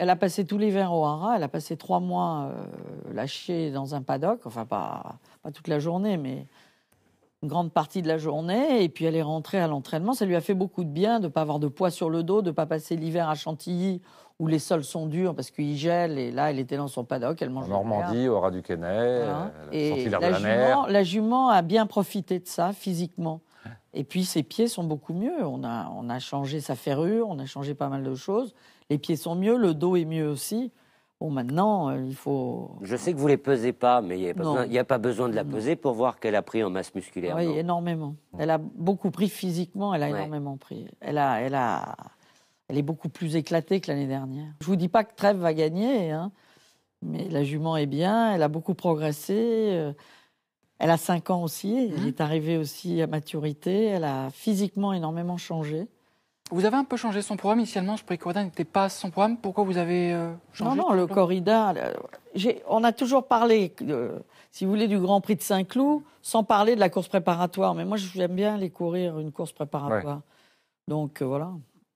Elle a passé tout l'hiver au Hara, elle a passé trois mois euh, lâchée dans un paddock, enfin pas, toute la journée, mais une grande partie de la journée, et puis elle est rentrée à l'entraînement. Ça lui a fait beaucoup de bien de ne pas avoir de poids sur le dos, de ne pas passer l'hiver à Chantilly où les sols sont durs parce qu'ils gèle. et là elle était dans son paddock, elle mangeait. Normandie, au du et la, la jument a bien profité de ça physiquement. Et puis ses pieds sont beaucoup mieux. On a, on a changé sa ferrure, on a changé pas mal de choses. Les pieds sont mieux, le dos est mieux aussi. Bon, maintenant, euh, il faut. Je sais que vous ne les pesez pas, mais il n'y a, pas besoin de la peser pour voir qu'elle a pris en masse musculaire. Oui, énormément. Elle a beaucoup pris physiquement, elle a énormément pris. Elle, a, elle, a, elle est beaucoup plus éclatée que l'année dernière. Je ne vous dis pas que Trèves va gagner, hein, mais la jument est bien, elle a beaucoup progressé. Euh, elle a 5 ans aussi, elle mhm. est arrivée aussi à maturité, elle a physiquement énormément changé. Vous avez un peu changé son programme. Initialement, je que Corrida n'était pas son programme. Pourquoi vous avez euh, changé Non, non, le Corrida. Euh, on a toujours parlé, euh, si vous voulez, du Grand Prix de Saint-Cloud, sans parler de la course préparatoire. Mais moi, j'aime bien les courir une course préparatoire. Donc, voilà.